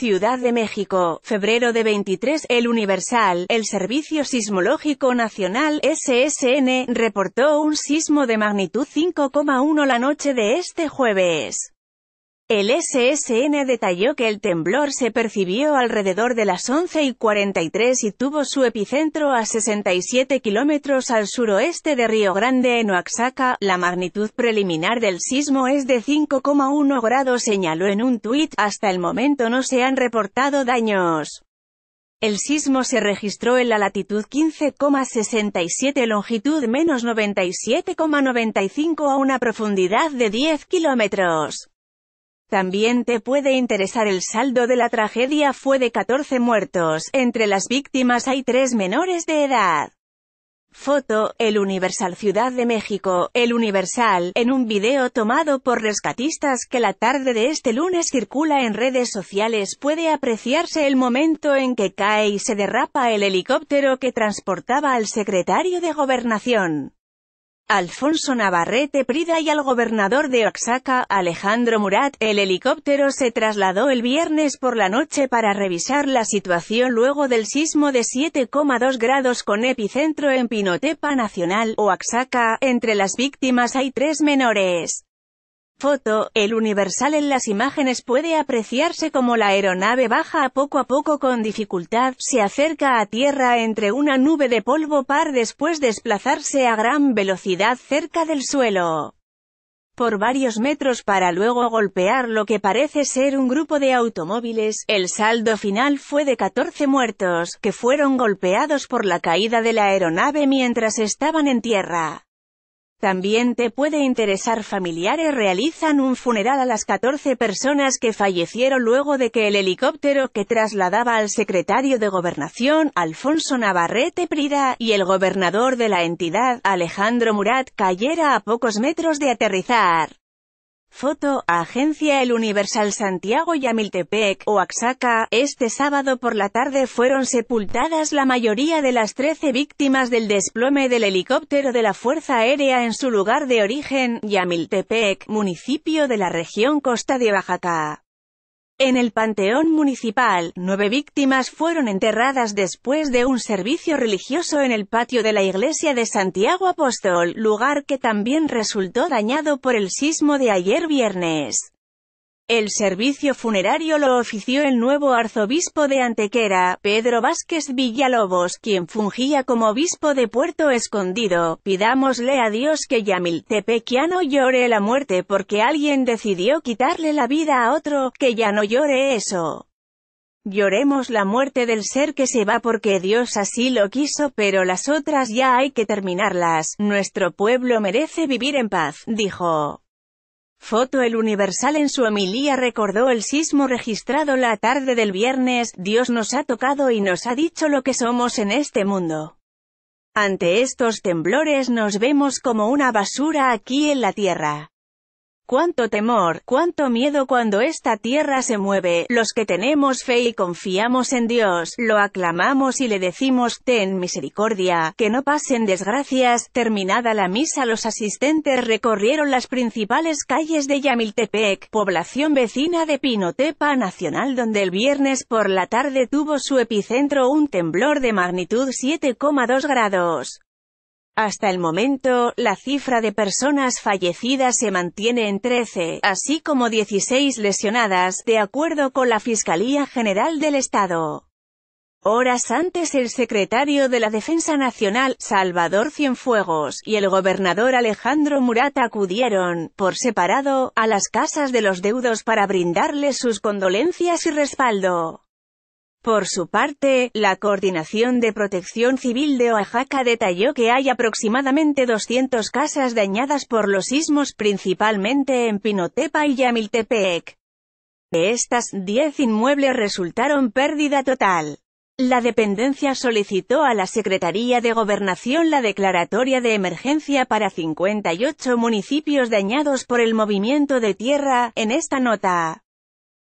Ciudad de México, febrero de 23, El Universal, el Servicio Sismológico Nacional, SSN, reportó un sismo de magnitud 5,1 la noche de este jueves. El SSN detalló que el temblor se percibió alrededor de las 11 y 43 y tuvo su epicentro a 67 kilómetros al suroeste de Río Grande en Oaxaca. La magnitud preliminar del sismo es de 5,1 grados, señaló en un tuit. Hasta el momento no se han reportado daños. El sismo se registró en la latitud 15,67 longitud menos 97,95 a una profundidad de 10 kilómetros. También te puede interesar el saldo de la tragedia fue de 14 muertos, entre las víctimas hay tres menores de edad. Foto, El Universal Ciudad de México, El Universal, en un video tomado por rescatistas que la tarde de este lunes circula en redes sociales puede apreciarse el momento en que cae y se derrapa el helicóptero que transportaba al secretario de Gobernación. Alfonso Navarrete Prida y al gobernador de Oaxaca, Alejandro Murat, el helicóptero se trasladó el viernes por la noche para revisar la situación luego del sismo de 7,2 grados con epicentro en Pinotepa Nacional, Oaxaca. Entre las víctimas hay tres menores. Foto, el Universal en las imágenes puede apreciarse como la aeronave baja poco a poco con dificultad, se acerca a tierra entre una nube de polvo par después desplazarse a gran velocidad cerca del suelo por varios metros para luego golpear lo que parece ser un grupo de automóviles. El saldo final fue de 14 muertos, que fueron golpeados por la caída de la aeronave mientras estaban en tierra. También te puede interesar familiares realizan un funeral a las 14 personas que fallecieron luego de que el helicóptero que trasladaba al secretario de Gobernación, Alfonso Navarrete Prida, y el gobernador de la entidad, Alejandro Murat, cayera a pocos metros de aterrizar. Foto, Agencia El Universal Santiago Yamiltepec, Oaxaca, este sábado por la tarde fueron sepultadas la mayoría de las 13 víctimas del desplome del helicóptero de la Fuerza Aérea en su lugar de origen, Yamiltepec, municipio de la región costa de Oaxaca. En el Panteón Municipal, nueve víctimas fueron enterradas después de un servicio religioso en el patio de la iglesia de Santiago Apóstol, lugar que también resultó dañado por el sismo de ayer viernes. El servicio funerario lo ofició el nuevo arzobispo de Antequera, Pedro Vázquez Villalobos, quien fungía como obispo de Puerto Escondido. Pidámosle a Dios que yamil ya llore la muerte porque alguien decidió quitarle la vida a otro, que ya no llore eso. Lloremos la muerte del ser que se va porque Dios así lo quiso, pero las otras ya hay que terminarlas. Nuestro pueblo merece vivir en paz, dijo. Foto El Universal en su homilía recordó el sismo registrado la tarde del viernes, Dios nos ha tocado y nos ha dicho lo que somos en este mundo. Ante estos temblores nos vemos como una basura aquí en la tierra. Cuánto temor, cuánto miedo cuando esta tierra se mueve, los que tenemos fe y confiamos en Dios, lo aclamamos y le decimos, ten misericordia, que no pasen desgracias. Terminada la misa los asistentes recorrieron las principales calles de Yamiltepec, población vecina de Pinotepa Nacional donde el viernes por la tarde tuvo su epicentro un temblor de magnitud 7,2 grados. Hasta el momento, la cifra de personas fallecidas se mantiene en 13, así como 16 lesionadas, de acuerdo con la Fiscalía General del Estado. Horas antes el secretario de la Defensa Nacional, Salvador Cienfuegos, y el gobernador Alejandro Murat acudieron, por separado, a las casas de los deudos para brindarles sus condolencias y respaldo. Por su parte, la Coordinación de Protección Civil de Oaxaca detalló que hay aproximadamente 200 casas dañadas por los sismos principalmente en Pinotepa y Yamiltepec. De estas, 10 inmuebles resultaron pérdida total. La dependencia solicitó a la Secretaría de Gobernación la declaratoria de emergencia para 58 municipios dañados por el movimiento de tierra, en esta nota.